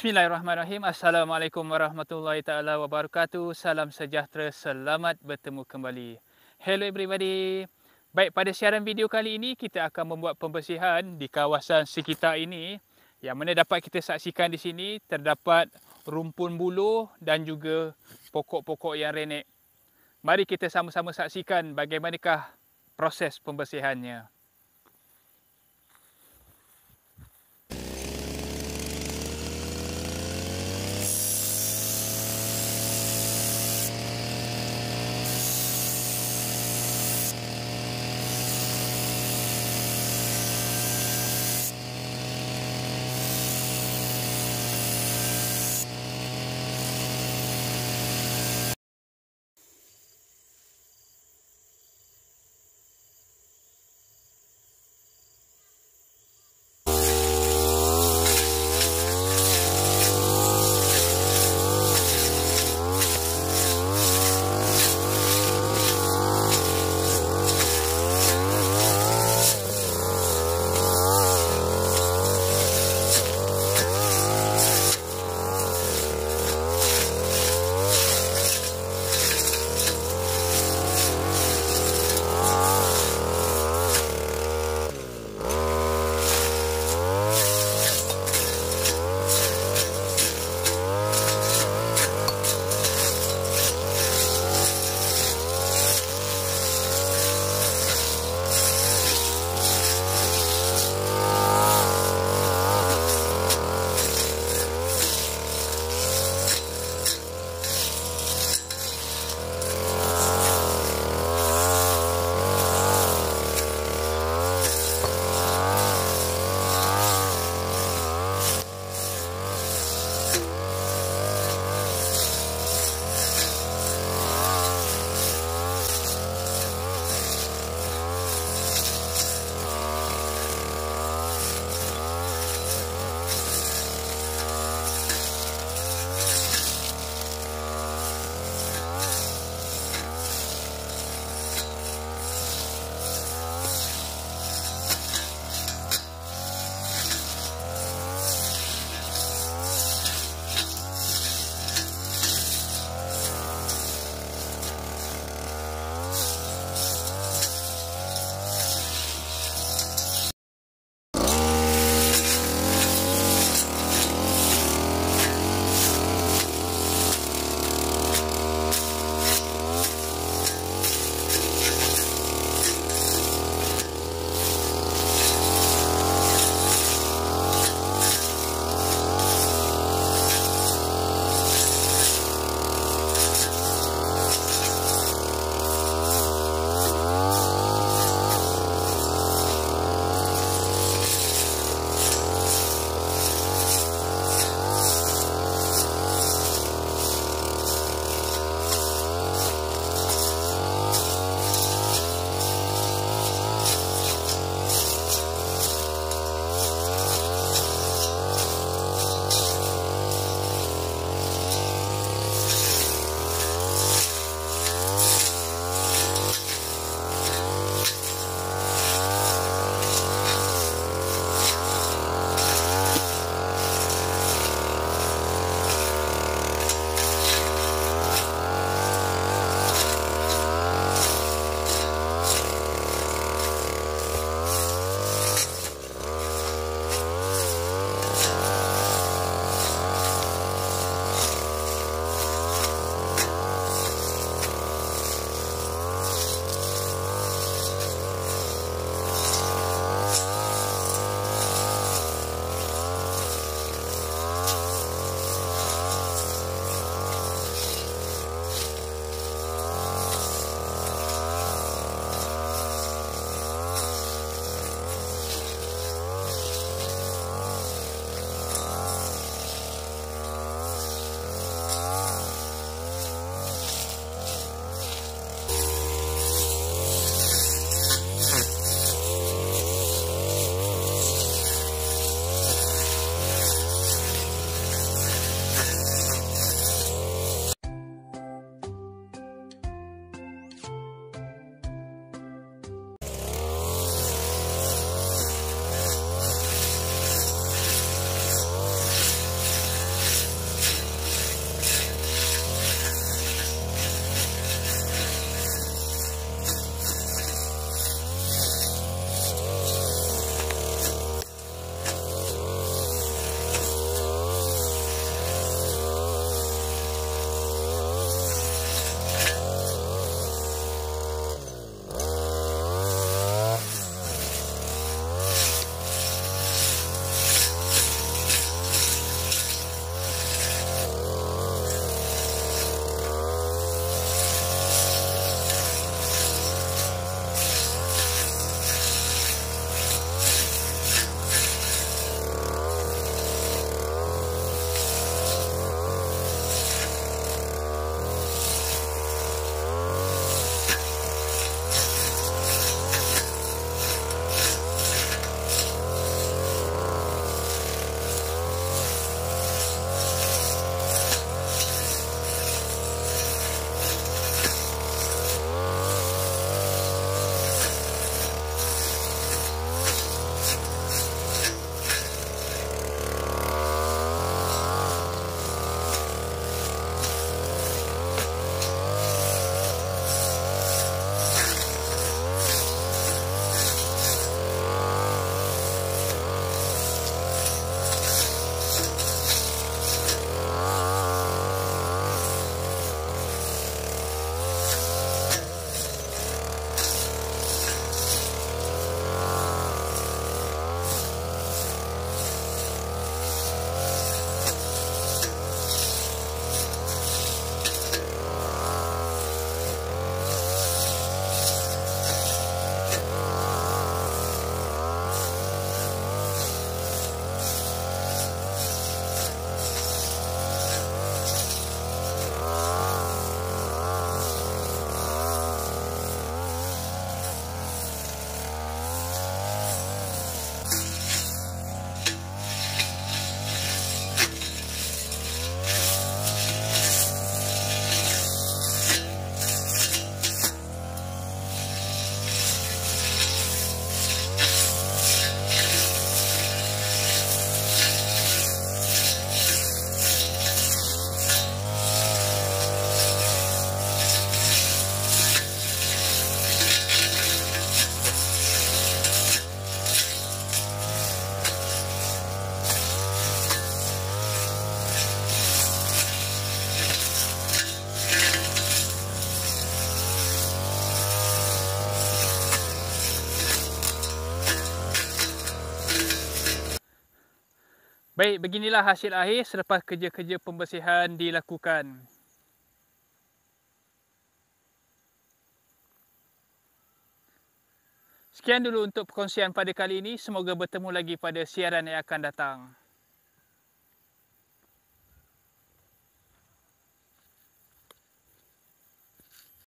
Bismillahirrahmanirrahim. Assalamualaikum warahmatullahi taala wabarakatuh. Salam sejahtera, selamat bertemu kembali. Hello everybody. Baik pada siaran video kali ini kita akan membuat pembersihan di kawasan sekitar ini. Yang mana dapat kita saksikan di sini terdapat rumpun buluh dan juga pokok-pokok yang renek. Mari kita sama-sama saksikan bagaimanakah proses pembersihannya. Baik, beginilah hasil akhir selepas kerja-kerja pembersihan dilakukan. Sekian dulu untuk perkongsian pada kali ini. Semoga bertemu lagi pada siaran yang akan datang.